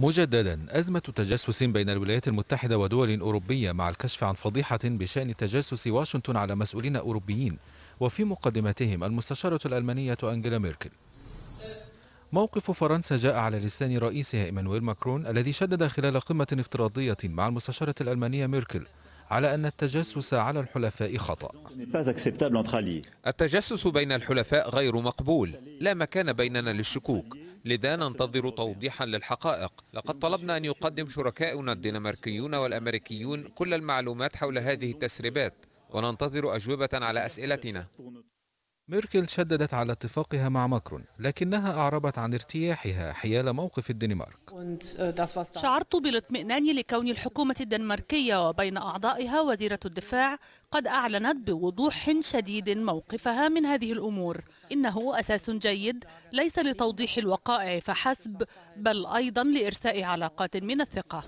مجددا أزمة تجسس بين الولايات المتحدة ودول أوروبية مع الكشف عن فضيحة بشأن تجسس واشنطن على مسؤولين أوروبيين وفي مقدمتهم المستشارة الألمانية أنجيلا ميركل موقف فرنسا جاء على لسان رئيسها إيمانويل ماكرون الذي شدد خلال قمة افتراضية مع المستشارة الألمانية ميركل على أن التجسس على الحلفاء خطأ التجسس بين الحلفاء غير مقبول لا مكان بيننا للشكوك لذا ننتظر توضيحا للحقائق لقد طلبنا أن يقدم شركاؤنا الدنماركيون والأمريكيون كل المعلومات حول هذه التسريبات وننتظر أجوبة على أسئلتنا ميركل شددت على اتفاقها مع ماكرون لكنها أعربت عن ارتياحها حيال موقف الدنمارك äh, شعرت بالاطمئنان لكون الحكومة الدنماركية وبين أعضائها وزيرة الدفاع قد أعلنت بوضوح شديد موقفها من هذه الأمور إنه أساس جيد ليس لتوضيح الوقائع فحسب بل أيضا لإرساء علاقات من الثقة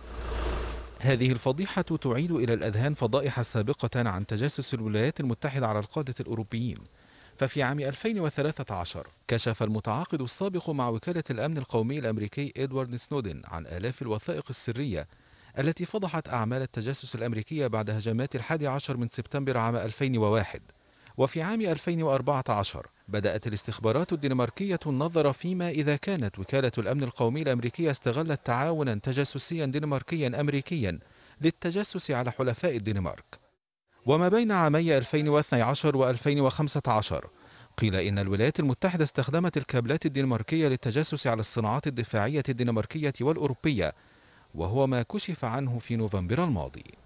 هذه الفضيحة تعيد إلى الأذهان فضائح سابقة عن تجسس الولايات المتحدة على القادة الأوروبيين ففي عام 2013 كشف المتعاقد السابق مع وكالة الأمن القومي الأمريكي إدوارد سنودن عن آلاف الوثائق السرية التي فضحت أعمال التجسس الأمريكية بعد هجمات الحادي عشر من سبتمبر عام 2001 وفي عام 2014 بدأت الاستخبارات الدنماركية النظر فيما إذا كانت وكالة الأمن القومي الأمريكية استغلت تعاونا تجسسيا دنماركيا أمريكيا للتجسس على حلفاء الدنمارك وما بين عامي 2012 و 2015 قيل إن الولايات المتحدة استخدمت الكابلات الدنماركية للتجسس على الصناعات الدفاعية الدنماركية والأوروبية وهو ما كشف عنه في نوفمبر الماضي